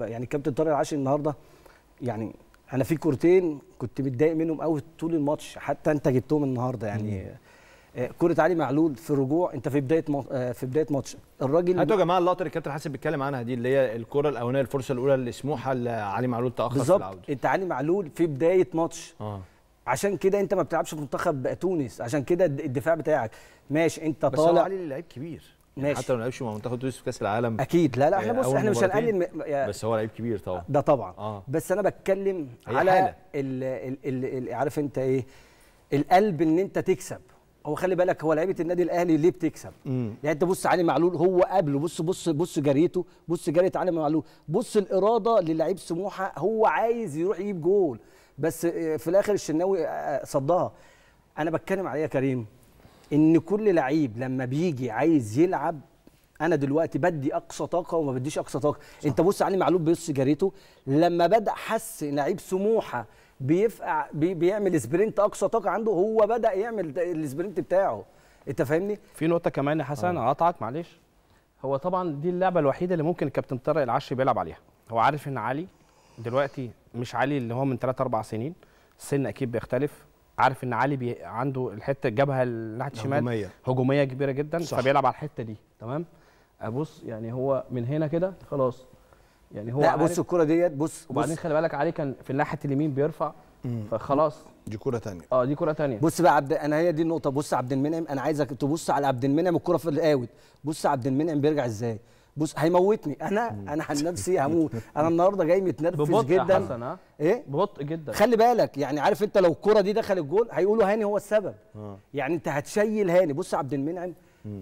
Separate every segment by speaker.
Speaker 1: يعني كابتن طارق العاشر النهارده يعني انا في كورتين كنت متضايق منهم قوي طول الماتش حتى انت جبتهم النهارده يعني آه، كرة علي معلول في الرجوع انت في بدايه آه، في بدايه ماتش الراجل هاتوا يا جماعه اللقطه اللي الكابتن حسن بيتكلم عنها دي اللي هي الكره الاولانيه الفرصه الاولى اللي سموحه لعلي معلول تاخر بالظبط انت علي معلول في بدايه ماتش آه. عشان كده انت ما بتلعبش في منتخب تونس عشان كده الدفاع بتاعك ماشي انت طالع بس هو علي لعيب كبير يعني ماشي حتى لو ما لعبش مع منتخب تونس في كاس العالم اكيد لا لا احنا آه، بص احنا مش هنقلل بس هو لعيب كبير طبعا ده طبعا آه. بس انا بتكلم على ال... ال... ال... ال... عارف انت ايه القلب ان انت تكسب هو خلي بالك هو لعيبه النادي الاهلي ليه بتكسب؟ مم. يعني انت بص علي معلول هو قبله بص بص بص جريته بص جريه علي معلول بص الاراده للعيب سموحه هو عايز يروح يجيب جول بس آه، في الاخر الشناوي آه، صدها انا بتكلم عليها إيه كريم ان كل لعيب لما بيجي عايز يلعب انا دلوقتي بدي اقصى طاقه وما بديش اقصى طاقه صح. انت بص علي معلول بيص جريته لما بدا حس لعيب سموحه بيفقع بي بيعمل سبرنت اقصى طاقه عنده هو بدا يعمل السبرنت بتاعه انت فاهمني في نقطه كمان
Speaker 2: يا حسن اقطعك آه. معلش هو طبعا دي اللعبه الوحيده اللي ممكن الكابتن طارق العشري بيلعب عليها هو عارف ان علي دلوقتي مش علي اللي هو من 3 4 سنين السن اكيد بيختلف عارف ان علي بي عنده الحته الجبهه الناحيه الشمال هجوميه هجوميه كبيره جدا صح. فبيلعب على الحته دي تمام ابص آه، يعني هو من هنا كده خلاص يعني هو لا بص الكره ديت بص وبعدين خلي
Speaker 1: بالك علي كان في الناحيه اليمين بيرفع فخلاص دي كره ثانيه اه دي كره ثانيه بص بقى عبد انا هي دي النقطه بص عبد المنعم انا عايزك تبص على عبد المنعم الكره في الاوت بص عبد المنعم بيرجع ازاي بص هيموتني انا انا عن نفسي هموت انا النهارده جاي متنرفز جدا ببطء حسن ايه ببطء جدا خلي بالك يعني عارف انت لو الكره دي دخلت الجول هيقولوا هاني هو السبب آه. يعني انت هتشيل هاني بص عبد المنعم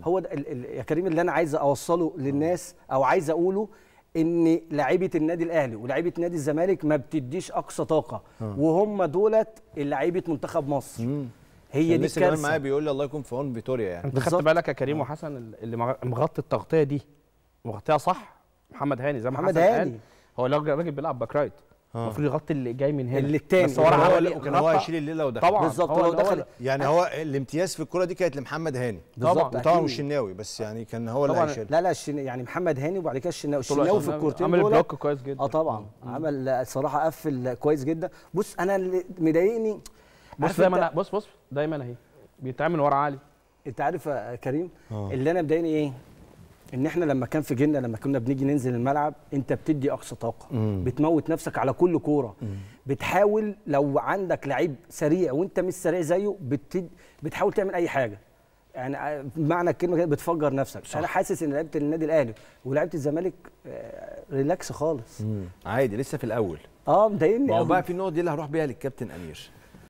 Speaker 1: هو ده يا كريم اللي انا عايز اوصله آه. للناس او عايز اقوله ان لعيبه النادي الاهلي ولعيبه نادي الزمالك ما بتديش اقصى طاقه آه. وهم دولت لعيبه منتخب مصر مم. هي دي الكارثه معايا
Speaker 2: بيقول لي الله يكون في عون فيتوريا يعني انت خدت بالك يا كريم وحسن اللي مغطي التغطيه دي وغطيها صح محمد هاني زي ما محمد هاني هو الراجل بيلعب باك رايت آه. المفروض يغطي اللي جاي من هنا اللي التاني بس يعني هو راح يعني هو هو هيشيل الليله وده طبعا بالظبط هو دخل يعني هو
Speaker 1: الامتياز في الكره دي كانت لمحمد هاني بالظبط طبعا والشناوي بس يعني كان هو اللي هيشيل لا لا الشن... يعني محمد هاني وبعد كده الشناوي الشناوي في الكورتين عمل بلوك كويس جدا اه طبعا عمل الصراحه قفل كويس جدا بص انا اللي مضايقني بص دايما
Speaker 2: بص بص دايما اهي بيتعامل ورا علي انت عارف يا كريم آه. اللي
Speaker 1: انا مضايقني ايه ان احنا لما كان في جيلنا لما كنا بنيجي ننزل الملعب انت بتدي اقصى طاقه مم. بتموت نفسك على كل كوره بتحاول لو عندك لعيب سريع وانت مش سريع زيه بتد... بتحاول تعمل اي حاجه يعني آه، بمعنى الكلمه كده بتفجر نفسك صح. انا حاسس ان لعيبه النادي الاهلي ولعيبه الزمالك ريلاكس آه، خالص مم. عادي لسه في الاول اه مضايقني ما هو بقى في النقطه دي اللي هروح بيها للكابتن امير